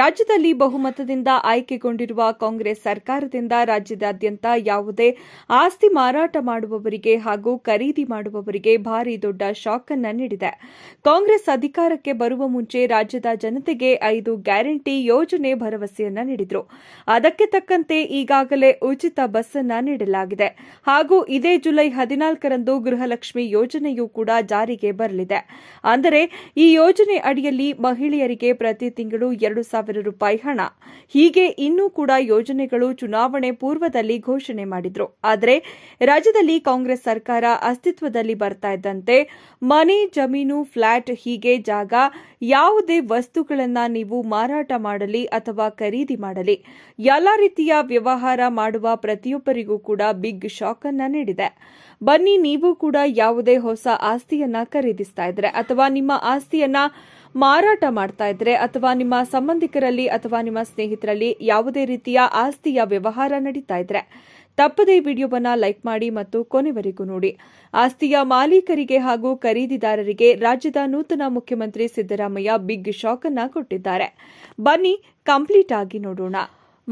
ರಾಜ್ಯದಲ್ಲಿ ಬಹುಮತದಿಂದ ಆಯ್ಕೆಗೊಂಡಿರುವ ಕಾಂಗ್ರೆಸ್ ಸರ್ಕಾರದಿಂದ ರಾಜ್ಯದಾದ್ಯಂತ ಯಾವುದೇ ಆಸ್ತಿ ಮಾರಾಟ ಮಾಡುವವರಿಗೆ ಹಾಗೂ ಖರೀದಿ ಮಾಡುವವರಿಗೆ ಭಾರಿ ದೊಡ್ಡ ಶಾಕ್ ಅನ್ನು ನೀಡಿದೆ ಕಾಂಗ್ರೆಸ್ ಅಧಿಕಾರಕ್ಕೆ ಬರುವ ಮುಂಚೆ ರಾಜ್ಯದ ಜನತೆಗೆ ಐದು ಗ್ಯಾರಂಟಿ ಯೋಜನೆ ಭರವಸೆಯನ್ನ ನೀಡಿದ್ರು ಅದಕ್ಕೆ ತಕ್ಕಂತೆ ಈಗಾಗಲೇ ಉಚಿತ ಬಸ್ ಅನ್ನ ನೀಡಲಾಗಿದೆ ಹಾಗೂ ಇದೇ ಜುಲೈ ಹದಿನಾಲ್ಕರಂದು ಗೃಹಲಕ್ಷ್ಮಿ ಯೋಜನೆಯೂ ಕೂಡ ಜಾರಿಗೆ ಬರಲಿದೆ ಅಂದರೆ ಈ ಯೋಜನೆ ಅಡಿಯಲ್ಲಿ ಮಹಿಳೆಯರಿಗೆ ಪ್ರತಿ ತಿಂಗಳು ಎರಡು ಸಾವಿರ ರೂಪಾಯಿ ಹಣ ಹೀಗೆ ಇನ್ನೂ ಕೂಡ ಯೋಜನೆಗಳು ಚುನಾವಣೆ ಪೂರ್ವದಲ್ಲಿ ಘೋಷಣೆ ಮಾಡಿದ್ರು ಆದರೆ ರಾಜ್ಯದಲ್ಲಿ ಕಾಂಗ್ರೆಸ್ ಸರ್ಕಾರ ಅಸ್ತಿತ್ವದಲ್ಲಿ ಬರ್ತಾ ಇದ್ದಂತೆ ಮನೆ ಜಮೀನು ಫ್ಲಾಟ್ ಹೀಗೆ ಜಾಗ ಯಾವುದೇ ವಸ್ತುಗಳನ್ನು ನೀವು ಮಾರಾಟ ಮಾಡಲಿ ಅಥವಾ ಖರೀದಿ ಮಾಡಲಿ ಎಲ್ಲ ರೀತಿಯ ವ್ಯವಹಾರ ಮಾಡುವ ಪ್ರತಿಯೊಬ್ಬರಿಗೂ ಕೂಡ ಬಿಗ್ ಶಾಕ್ ಅನ್ನ ನೀಡಿದೆ ಬನ್ನಿ ನೀವು ಕೂಡ ಯಾವುದೇ ಹೊಸ ಆಸ್ತಿಯನ್ನ ಖರೀದಿಸ್ತಾ ಇದ್ರೆ ಅಥವಾ ನಿಮ್ಮ ಆಸ್ತಿಯನ್ನ ಮಾರಾಟ ಮಾಡ್ತಾ ಇದ್ರೆ ಅಥವಾ ನಿಮ್ಮ ಸಂಬಂಧಿಕರಲ್ಲಿ ಅಥವಾ ನಿಮ್ಮ ಸ್ನೇಹಿತರಲ್ಲಿ ಯಾವುದೇ ರೀತಿಯ ಆಸ್ತಿಯ ವ್ಯವಹಾರ ನಡೀತಾ ಇದ್ರೆ ತಪ್ಪದೇ ವಿಡಿಯೋವನ್ನು ಲೈಕ್ ಮಾಡಿ ಮತ್ತು ಕೊನೆವರೆಗೂ ನೋಡಿ ಆಸ್ತಿಯ ಮಾಲೀಕರಿಗೆ ಹಾಗೂ ಖರೀದಿದಾರರಿಗೆ ರಾಜ್ಯದ ನೂತನ ಮುಖ್ಯಮಂತ್ರಿ ಸಿದ್ದರಾಮಯ್ಯ ಬಿಗ್ ಶಾಕ್ ಅನ್ನ ಕೊಟ್ಟಿದ್ದಾರೆ ಬನ್ನಿ ಕಂಪ್ಲೀಟ್ ಆಗಿ ನೋಡೋಣ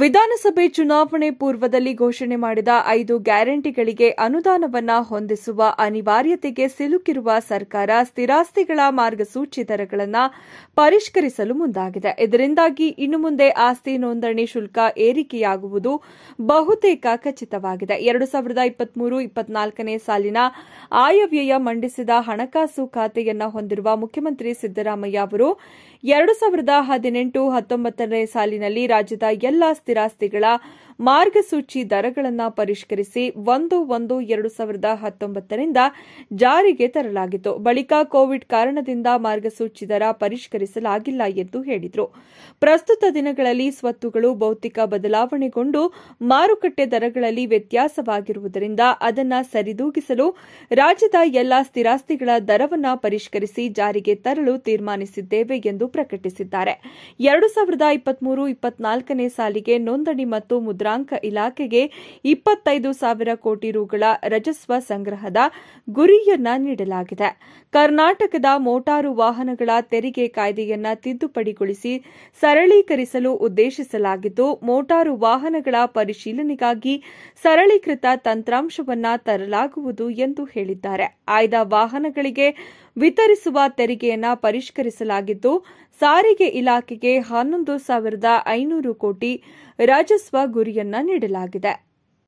ವಿಧಾನಸಭೆ ಚುನಾವಣೆ ಪೂರ್ವದಲ್ಲಿ ಘೋಷಣೆ ಮಾಡಿದ ಐದು ಗ್ಯಾರಂಟಿಗಳಿಗೆ ಅನುದಾನವನ್ನು ಹೊಂದಿಸುವ ಅನಿವಾರ್ಯತೆಗೆ ಸಿಲುಕಿರುವ ಸರ್ಕಾರ ಸ್ಥಿರಾಸ್ತಿಗಳ ಮಾರ್ಗಸೂಚಿ ದರಗಳನ್ನು ಪರಿಷ್ಕರಿಸಲು ಮುಂದಾಗಿದೆ ಇದರಿಂದಾಗಿ ಇನ್ನು ಮುಂದೆ ಆಸ್ತಿ ನೋಂದಣಿ ಶುಲ್ಕ ಏರಿಕೆಯಾಗುವುದು ಬಹುತೇಕ ಖಚಿತವಾಗಿದೆ ಎರಡು ಸಾವಿರದ ಇಪ್ಪತ್ಮೂರು ಇಪ್ಪತ್ನಾಲ್ಕನೇ ಸಾಲಿನ ಆಯವ್ಯಯ ಮಂಡಿಸಿದ ಹಣಕಾಸು ಖಾತೆಯನ್ನು ಹೊಂದಿರುವ ಮುಖ್ಯಮಂತ್ರಿ ಸಿದ್ದರಾಮಯ್ಯ ಅವರು ಎರಡು ಸಾವಿರದ ಹದಿನೆಂಟು ಹತ್ತೊಂಬತ್ತನೇ ಸಾಲಿನಲ್ಲಿ ರಾಜ್ಯದ ಎಲ್ಲ ಸ್ಥಿರಾಸ್ತಿಗಳ ಮಾರ್ಗಸೂಚಿ ದರಗಳನ್ನು ಪರಿಷ್ಕರಿಸಿ ಒಂದು ಒಂದು ಎರಡು ಸಾವಿರದ ಹತ್ತೊಂಬತ್ತರಿಂದ ಜಾರಿಗೆ ತರಲಾಗಿತ್ತು ಬಳಿಕ ಕೋವಿಡ್ ಕಾರಣದಿಂದ ಮಾರ್ಗಸೂಚಿ ದರ ಪರಿಷ್ಕರಿಸಲಾಗಿಲ್ಲ ಎಂದು ಹೇಳಿದರು ಪ್ರಸ್ತುತ ದಿನಗಳಲ್ಲಿ ಸ್ವತ್ತುಗಳು ಭೌತಿಕ ಬದಲಾವಣೆಗೊಂಡು ಮಾರುಕಟ್ಟೆ ದರಗಳಲ್ಲಿ ವ್ಯತ್ಯಾಸವಾಗಿರುವುದರಿಂದ ಅದನ್ನು ಸರಿದೂಗಿಸಲು ರಾಜ್ಯದ ಎಲ್ಲಾ ಸ್ಥಿರಾಸ್ತಿಗಳ ದರವನ್ನು ಪರಿಷ್ಕರಿಸಿ ಜಾರಿಗೆ ತರಲು ತೀರ್ಮಾನಿಸಿದ್ದೇವೆ ಎಂದು ಪ್ರಕಟಿಸಿದ್ದಾರೆ ಎರಡು ಸಾವಿರದ ಸಾಲಿಗೆ ನೋಂದಣಿ ಮತ್ತು ಮುದ್ರಾಂಕ ಇಲಾಖೆಗೆ ಇಪ್ಪತ್ತೈದು ಸಾವಿರ ಕೋಟಿ ರುಗಳ ರಜಸ್ವ ಸಂಗ್ರಹದ ಗುರಿಯನ್ನ ನೀಡಲಾಗಿದೆ ಕರ್ನಾಟಕದ ಮೋಟಾರು ವಾಹನಗಳ ತೆರಿಗೆ ಕಾಯ್ದೆಯನ್ನ ತಿದ್ದುಪಡಿಗೊಳಿಸಿ ಸರಳೀಕರಿಸಲು ಉದ್ದೇಶಿಸಲಾಗಿದ್ದು ಮೋಟಾರು ವಾಹನಗಳ ಪರಿಶೀಲನೆಗಾಗಿ ಸರಳೀಕೃತ ತಂತ್ರಾಂಶವನ್ನ ತರಲಾಗುವುದು ಎಂದು ಹೇಳಿದ್ದಾರೆ ಆಯ್ದ ವಾಹನಗಳಿಗೆ ವಿತರಿಸುವ ತೆರಿಗೆಯನ್ನ ಪರಿಷ್ಕರಿಸಲಾಗಿದ್ದು ಸಾರಿಗೆ ಇಲಾಖೆಗೆ ಹನ್ನೊಂದು ಸಾವಿರದ ಐನೂರು ಕೋಟಿ ರಾಜಸ್ವ ಗುರಿಯನ್ನ ನೀಡಲಾಗಿದೆ